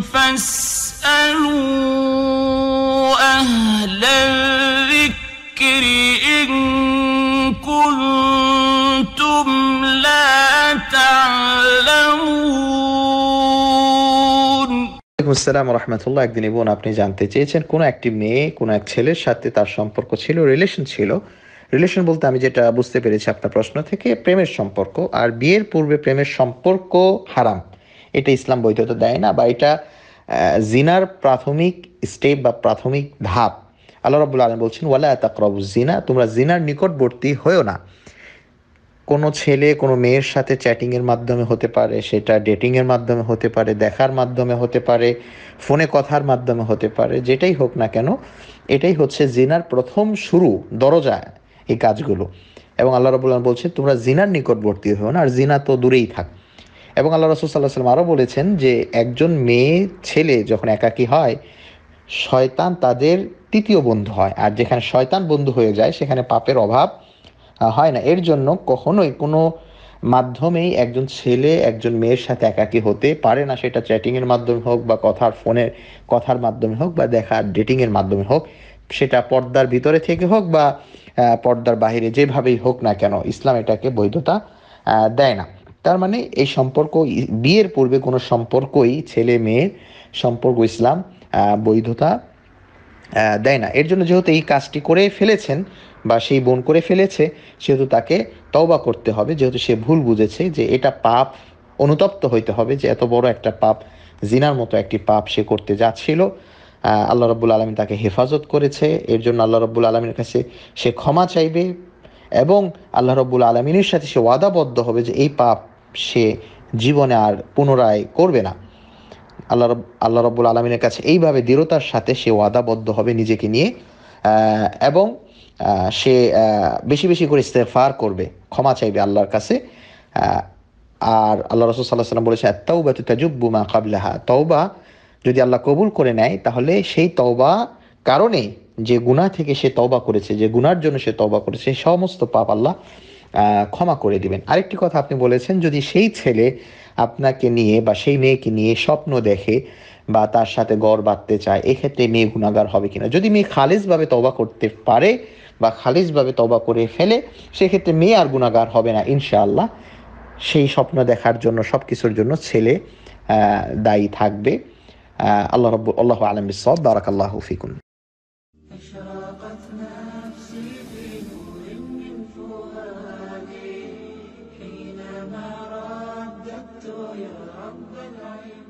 فاسألوا أهل الذكر إن আসসালাম রহমতুল্লাহ একদিন বোন আপনি জানতে চেয়েছেন কোনো একটি মেয়ে কোনো এক ছেলের সাথে তার সম্পর্ক ছিল রিলেশন ছিল রিলেশন বলতে আমি যেটা বুঝতে পেরেছি আপনার প্রশ্ন থেকে প্রেমের সম্পর্ক আর বিয়ের পূর্বে প্রেমের সম্পর্ক হারাম এটা ইসলাম বৈধতা দেয় না বা এটা জিনার প্রাথমিক স্টেপ বা প্রাথমিক ধাপ আল্লাহ রবুল্লা আলম বলছেন ওয়ালা তাকরব জিনা তোমরা জিনার নিকটবর্তী হয়েও না কোনো ছেলে কোনো মেয়ের সাথে চ্যাটিংয়ের মাধ্যমে হতে পারে সেটা ডেটিংয়ের মাধ্যমে হতে পারে দেখার মাধ্যমে হতে পারে ফোনে কথার মাধ্যমে হতে পারে যেটাই হোক না কেন এটাই হচ্ছে জিনার প্রথম শুরু দরজা এই কাজগুলো এবং আল্লাহ রবুল্লাহ বলছে তোমরা জিনার নিকটবর্তী হও না আর জিনা তো দূরেই থাক এবং আল্লাহ রসুল সাল্লাহ সাল্লাম আরও বলেছেন যে একজন মেয়ে ছেলে যখন একাকী হয় শয়তান তাদের তৃতীয় বন্ধু হয় আর যেখানে শয়তান বন্ধু হয়ে যায় সেখানে পাপের অভাব হয় না এর জন্য কখনোই কোনো মাধ্যমেই একজন ছেলে একজন মেয়ের সাথে একাকী হতে পারে না সেটা চ্যাটিংয়ের মাধ্যমে হোক বা কথার ফোনের কথার মাধ্যমে হোক বা দেখা ডেটিংয়ের মাধ্যমে হোক সেটা পর্দার ভিতরে থেকে হোক বা পর্দার বাহিরে যেভাবেই হোক না কেন ইসলাম এটাকে বৈধতা দেয় না তার মানে এই সম্পর্ক বিয়ের পূর্বে কোনো সম্পর্কই ছেলে মেয়ের সম্পর্ক ইসলাম বৈধতা দেয় না এর জন্য যেহেতু এই কাজটি করে ফেলেছেন বা সেই বোন করে ফেলেছে সেহেতু তাকে তওবা করতে হবে যেহেতু সে ভুল বুঝেছে যে এটা পাপ অনুতপ্ত হইতে হবে যে এত বড় একটা পাপ জিনার মতো একটি পাপ সে করতে যাচ্ছিল আল্লাহ রব্বুল আলমী তাকে হেফাজত করেছে এর জন্য আল্লাহ রব্বুল আলমীর কাছে সে ক্ষমা চাইবে এবং আল্লাহ রব্বুল আলমিনের সাথে সে ওয়াদাবদ্ধ হবে যে এই পাপ সে জীবনে আর পুনরায় করবে না আল্লাহ আল্লাহ রব্বুল আলমিনের কাছে এইভাবে দৃঢ়তার সাথে সে ওয়াদাবদ্ধ হবে নিজেকে নিয়ে এবং সে বেশি বেশি করে ইস্তেফার করবে ক্ষমা চাইবে আল্লাহর কাছে আর আল্লাহ রসুল সাল্লাহ সাল্লাম বলেছে তৌবা তুই তাজুব্বু মা কাবলাহা তওবা যদি আল্লাহ কবুল করে নেয় তাহলে সেই তওবা কারণে যে গুণা থেকে সে তওবা করেছে যে গুনার জন্য সে তওবা করেছে সমস্ত পাপ আল্লাহ ক্ষমা করে দিবেন আরেকটি কথা আপনি বলেছেন যদি সেই ছেলে আপনাকে নিয়ে বা সেই মেয়েকে নিয়ে স্বপ্ন দেখে বা তার সাথে গড় বাঁধতে চায় এক্ষেত্রে মেয়ে গুণাগার হবে কিনা যদি মেয়ে খালেজভাবে তবা করতে পারে বা খালেজভাবে তবা করে ফেলে সেক্ষেত্রে মেয়ে আর গুণাগার হবে না ইনশাআল্লাহ সেই স্বপ্ন দেখার জন্য সব কিছুর জন্য ছেলে দায়ী থাকবে আল্লাহ রব আল্লাহ আলম সব বারাকাল্লাহ ফিকুন the night.